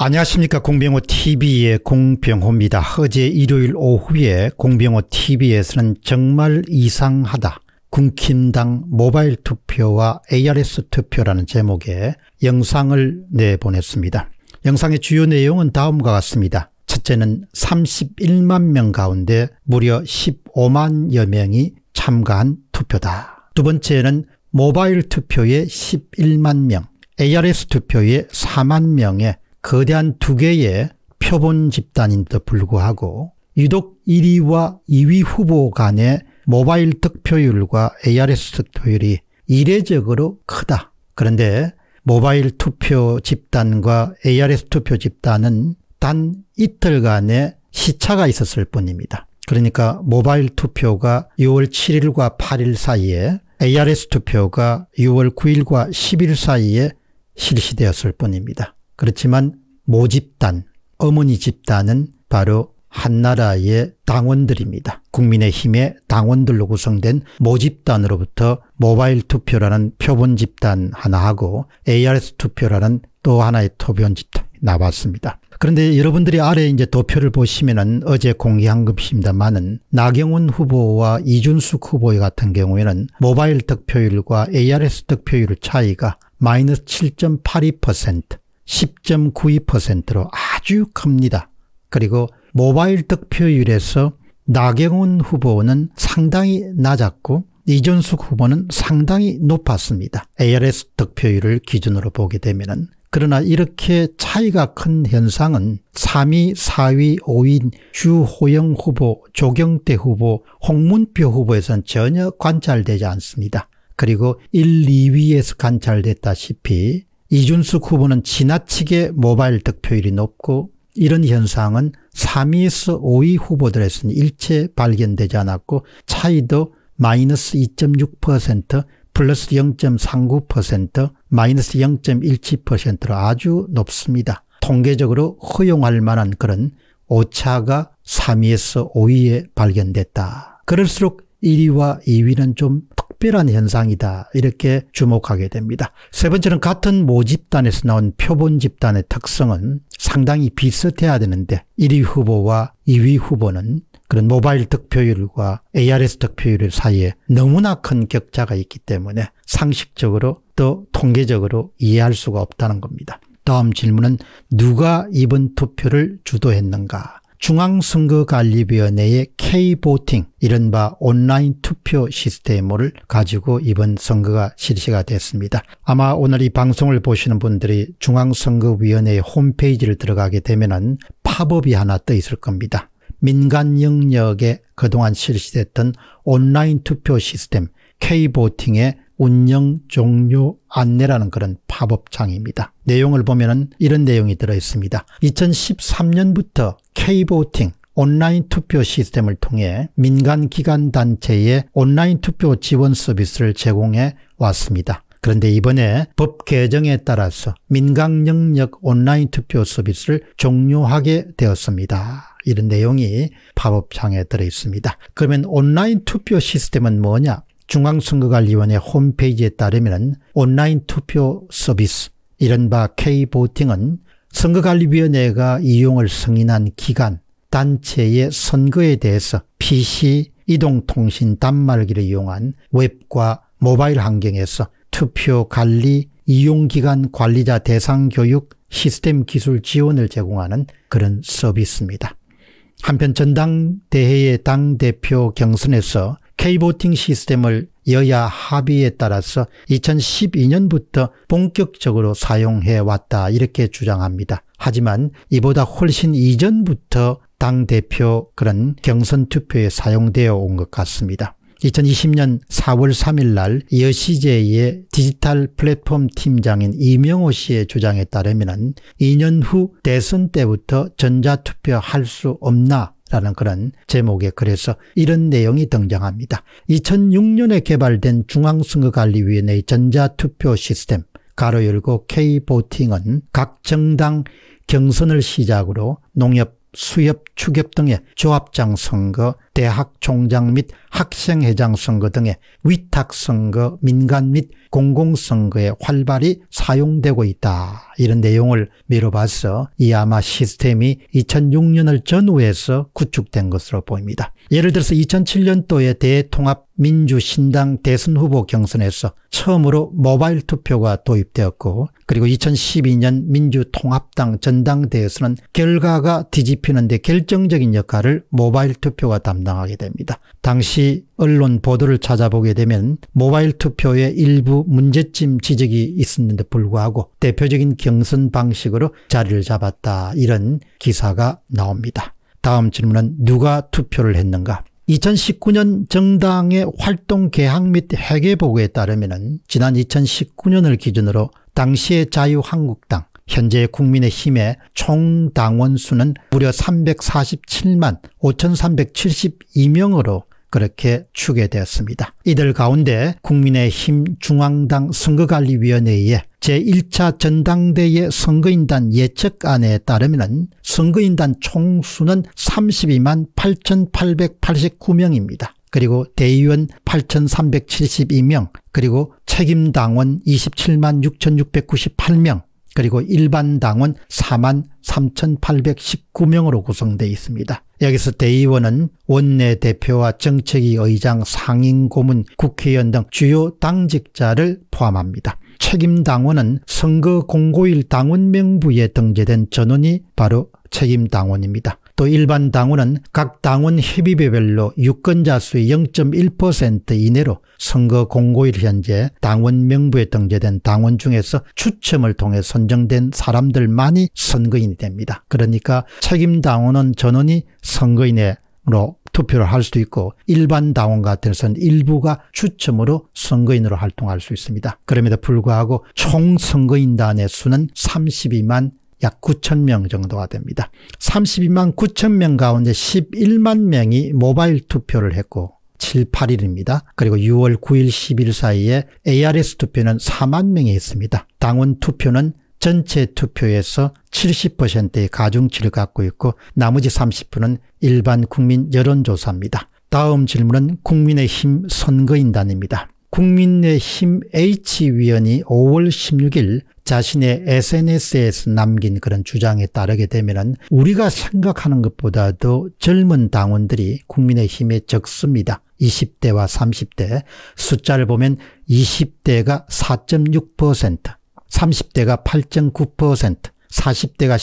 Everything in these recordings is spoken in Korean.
안녕하십니까 공병호 TV의 공병호입니다. 어제 일요일 오후에 공병호 TV에서는 정말 이상하다. 군킨당 모바일 투표와 ARS 투표라는 제목의 영상을 내보냈습니다. 영상의 주요 내용은 다음과 같습니다. 첫째는 31만 명 가운데 무려 15만여 명이 참가한 투표다. 두 번째는 모바일 투표에 11만 명, ARS 투표에 4만 명의 거대한 두 개의 표본 집단인데도 불구하고 유독 1위와 2위 후보 간의 모바일 득표율과 ARS 득표율이 이례적으로 크다. 그런데 모바일 투표 집단과 ARS 투표 집단은 단 이틀간의 시차가 있었을 뿐입니다. 그러니까 모바일 투표가 6월 7일과 8일 사이에 ARS 투표가 6월 9일과 10일 사이에 실시되었을 뿐입니다. 그렇지만 모집단, 어머니 집단은 바로 한나라의 당원들입니다. 국민의힘의 당원들로 구성된 모집단으로부터 모바일 투표라는 표본 집단 하나하고 ARS 투표라는 또 하나의 토변 집단 나왔습니다. 그런데 여러분들이 아래 이제 도표를 보시면은 어제 공개한 것입니다만은 나경원 후보와 이준숙 후보 같은 경우에는 모바일 득표율과 ARS 득표율 차이가 마이너스 7.82%, 10.92%로 아주 큽니다. 그리고 모바일 득표율에서 나경원 후보는 상당히 낮았고 이준숙 후보는 상당히 높았습니다. ARS 득표율을 기준으로 보게 되면 은 그러나 이렇게 차이가 큰 현상은 3위, 4위, 5인 위 주호영 후보, 조경태 후보, 홍문표 후보에선 전혀 관찰되지 않습니다. 그리고 1, 2위에서 관찰됐다시피 이준숙 후보는 지나치게 모바일 득표율이 높고 이런 현상은 3위에서 5위 후보들에서는 일체 발견되지 않았고 차이도 마이너스 2.6% 플러스 0.39% 마이너스 0.17%로 아주 높습니다. 통계적으로 허용할 만한 그런 오차가 3위에서 5위에 발견됐다. 그럴수록 1위와 2위는 좀 특별한 현상이다 이렇게 주목하게 됩니다. 세 번째는 같은 모 집단에서 나온 표본 집단의 특성은 상당히 비슷해야 되는데 1위 후보와 2위 후보는 그런 모바일 득표율과 ARS 득표율 사이에 너무나 큰 격차가 있기 때문에 상식적으로 또 통계적으로 이해할 수가 없다는 겁니다. 다음 질문은 누가 이번 투표를 주도했는가 중앙선거관리위원회의 K-보팅, 이른바 온라인 투표 시스템을 가지고 이번 선거가 실시가 됐습니다. 아마 오늘 이 방송을 보시는 분들이 중앙선거위원회 홈페이지를 들어가게 되면 은 팝업이 하나 떠 있을 겁니다. 민간 영역에 그동안 실시됐던 온라인 투표 시스템 K-보팅의 운영 종료 안내라는 그런 팝업창입니다. 내용을 보면 이런 내용이 들어있습니다. 2013년부터 K보팅 온라인 투표 시스템을 통해 민간기관단체의 온라인 투표 지원 서비스를 제공해 왔습니다. 그런데 이번에 법 개정에 따라서 민간 영역 온라인 투표 서비스를 종료하게 되었습니다. 이런 내용이 팝업창에 들어있습니다. 그러면 온라인 투표 시스템은 뭐냐? 중앙선거관리위원회 홈페이지에 따르면 온라인 투표 서비스 이른바 K보팅은 선거관리위원회가 이용을 승인한 기간 단체의 선거에 대해서 PC 이동통신 단말기를 이용한 웹과 모바일 환경에서 투표 관리 이용기간 관리자 대상 교육 시스템 기술 지원을 제공하는 그런 서비스입니다. 한편 전당대회의 당대표 경선에서 케이보팅 시스템을 여야 합의에 따라서 2012년부터 본격적으로 사용해 왔다 이렇게 주장합니다. 하지만 이보다 훨씬 이전부터 당대표 그런 경선 투표에 사용되어 온 것 같습니다. 2020년 4월 3일 날 여시제의 디지털 플랫폼 팀장인 이명호 씨의 주장에 따르면 2년 후 대선 때부터 전자투표할 수 없나 라는 그런 제목의 글에서 이런 내용이 등장합니다. 2006년에 개발된 중앙선거관리위원회의 전자투표 시스템 가로 열고 K-보팅은 각 정당 경선을 시작으로 농협, 수협, 추협 등의 조합장 선거, 대학 총장 및 학생회장 선거 등의 위탁선거, 민간 및 공공선거에 활발히 사용되고 있다. 이런 내용을 미뤄봐서 이 아마 시스템이 2006년을 전후해서 구축된 것으로 보입니다. 예를 들어서 2007년도에 대통합민주신당 대선후보 경선에서 처음으로 모바일 투표가 도입되었고 그리고 2012년 민주통합당 전당대회에서는 결과가 뒤집히는데 결정적인 역할을 모바일 투표가 담당 당하게 됩니다. 당시 언론 보도를 찾아보게 되면 모바일 투표에 일부 문제점 지적이 있었는데 불구하고 대표적인 경선 방식으로 자리를 잡았다 이런 기사가 나옵니다. 다음 질문은 누가 투표를 했는가 2019년 정당의 활동 개항 및 회계 보고에 따르면 지난 2019년을 기준으로 당시의 자유한국당 현재 국민의힘의 총 당원 수는 무려 347만 5,372명으로 그렇게 추계되었습니다. 이들 가운데 국민의힘 중앙당 선거관리위원회의 제1차 전당대회 선거인단 예측안에 따르면 선거인단 총수는 32만 8,889명입니다. 그리고 대의원 8,372명, 그리고 책임당원 27만 6,698명, 그리고 일반 당원 4만 3,819명으로 구성되어 있습니다. 여기서 대의원은 원내대표와 정책위 의장, 상임고문, 국회의원 등 주요 당직자를 포함합니다. 책임당원은 선거 공고일 당원 명부에 등재된 전원이 바로 책임당원입니다. 또 일반 당원은 각 당원 협의회별로 유권자 수의 0.1% 이내로 선거 공고일 현재 당원 명부에 등재된 당원 중에서 추첨을 통해 선정된 사람들만이 선거인이 됩니다. 그러니까 책임 당원은 전원이 선거인의 로 투표를 할 수도 있고 일반 당원 같은 데서는 일부가 추첨으로 선거인으로 활동할 수 있습니다. 그럼에도 불구하고 총 선거인단의 수는 32만 약 9천 명 정도가 됩니다. 32만 9천 명 가운데 11만 명이 모바일 투표를 했고 7, 8일입니다. 그리고 6월 9일, 10일 사이에 ARS 투표는 4만 명이 했습니다. 당원 투표는 전체 투표에서 70%의 가중치를 갖고 있고 나머지 30%는 일반 국민 여론조사입니다. 다음 질문은 국민의힘 선거인단입니다. 국민의힘 H위원이 5월 16일 자신의 SNS에서 남긴 그런 주장에 따르게 되면 우리가 생각하는 것보다도 젊은 당원들이 국민의힘에 적습니다. 20대와 30대 숫자를 보면 20대가 4.6%, 30대가 8.9%, 40대가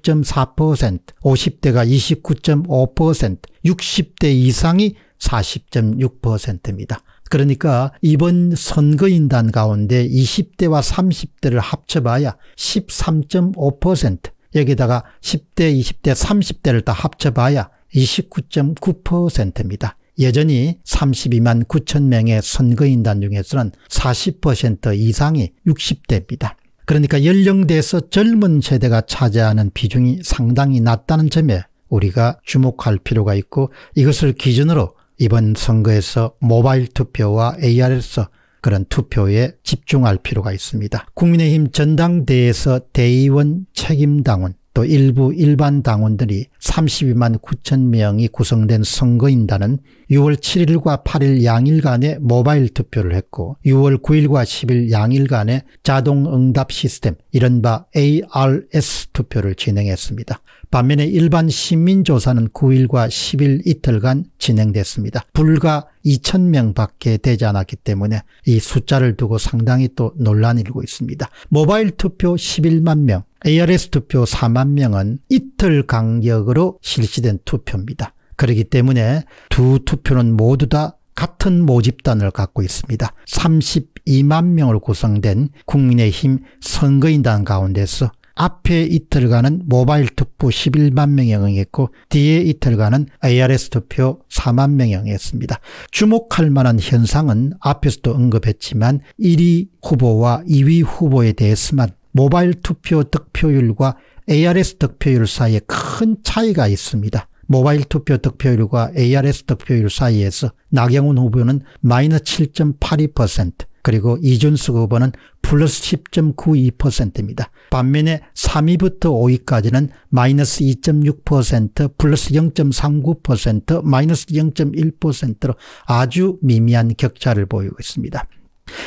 16.4%, 50대가 29.5%, 60대 이상이 40.6%입니다. 그러니까 이번 선거인단 가운데 20대와 30대를 합쳐봐야 13.5% 여기다가 10대, 20대, 30대를 다 합쳐봐야 29.9%입니다. 여전히 32만 9천 명의 선거인단 중에서는 40% 이상이 60대입니다. 그러니까 연령대에서 젊은 세대가 차지하는 비중이 상당히 낮다는 점에 우리가 주목할 필요가 있고 이것을 기준으로 이번 선거에서 모바일 투표와 AR에서 그런 투표에 집중할 필요가 있습니다. 국민의힘 전당대에서 대의원 책임당원 또 일부 일반 당원들이 32만 9천 명이 구성된 선거인단은 6월 7일과 8일 양일간에 모바일 투표를 했고 6월 9일과 10일 양일간에 자동 응답 시스템 이른바 ARS 투표를 진행했습니다. 반면에 일반 시민조사는 9일과 10일 이틀간 진행됐습니다. 불과 2천명 밖에 되지 않았기 때문에 이 숫자를 두고 상당히 또 논란이 일고 있습니다. 모바일 투표 11만 명, ARS 투표 4만 명은 이틀 간격으로 실시된 투표입니다. 그렇기 때문에 두 투표는 모두 다 같은 모집단을 갖고 있습니다. 32만 명으로 구성된 국민의힘 선거인단 가운데서 앞에 이틀간은 모바일 투표 11만 명에응했고 뒤에 이틀간은 ARS 투표 4만 명에응했습니다 주목할 만한 현상은 앞에서도 언급했지만 1위 후보와 2위 후보에 대해서만 모바일 투표 득표율과 ARS 득표율 사이에 큰 차이가 있습니다. 모바일 투표 득표율과 ARS 득표율 사이에서 나경원 후보는 마이너스 7.82% 그리고 이준석 후보는 플러스 10.92%입니다. 반면에 3위부터 5위까지는 마이너스 2.6% 플러스 0.39% 마이너스 0.1%로 아주 미미한 격차를 보이고 있습니다.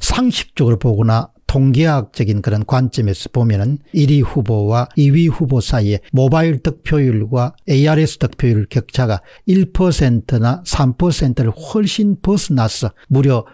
상식적으로 보거나 통계학적인 그런 관점에서 보면은 1위 후보와 2위 후보 사이에 모바일 득표율과 ARS 득표율 격차가 1%나 3%를 훨씬 벗어나서 무려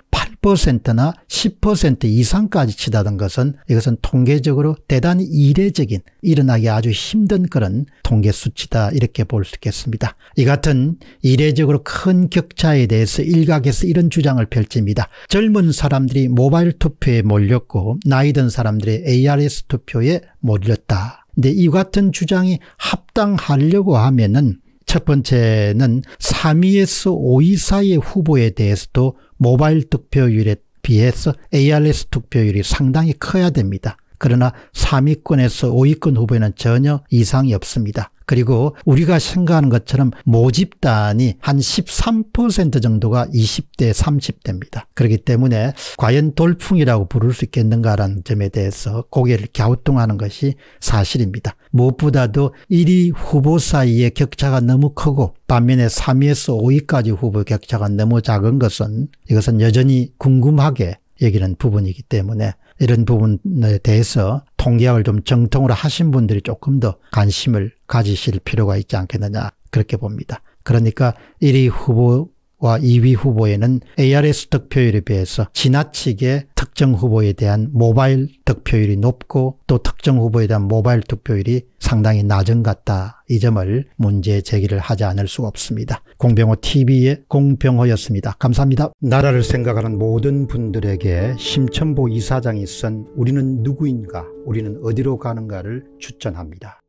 10%나 10% 이상까지 치다던 것은 이것은 통계적으로 대단히 이례적인 일어나기 아주 힘든 그런 통계 수치다 이렇게 볼 수 있겠습니다. 이 같은 이례적으로 큰 격차에 대해서 일각에서 이런 주장을 펼칩니다. 젊은 사람들이 모바일 투표에 몰렸고 나이 든 사람들의 ARS 투표에 몰렸다. 근데 이 같은 주장이 합당하려고 하면은 첫 번째는 3위에서 5위 사이의 후보에 대해서도 모바일 득표율에 비해서 ARS 득표율이 상당히 커야 됩니다. 그러나 3위권에서 5위권 후보에는 전혀 이상이 없습니다. 그리고 우리가 생각하는 것처럼 모집단이 한 13% 정도가 20대 30대입니다. 그렇기 때문에 과연 돌풍이라고 부를 수 있겠는가라는 점에 대해서 고개를 갸우뚱하는 것이 사실입니다. 무엇보다도 1위 후보 사이의 격차가 너무 크고 반면에 3위에서 5위까지 후보 격차가 너무 작은 것은 이것은 여전히 궁금하게 여기는 부분이기 때문에 이런 부분에 대해서 통계학을 좀 정통으로 하신 분들이 조금 더 관심을 가지실 필요가 있지 않겠느냐 그렇게 봅니다. 그러니까 1위 후보 와 2위 후보에는 ARS 득표율에 비해서 지나치게 특정 후보에 대한 모바일 득표율이 높고 또 특정 후보에 대한 모바일 득표율이 상당히 낮은 같다. 이 점을 문제 제기를 하지 않을 수 없습니다. 공병호 TV의 공병호였습니다. 감사합니다. 나라를 생각하는 모든 분들에게 심천보 이사장이 쓴 우리는 누구인가 우리는 어디로 가는가를 추천합니다.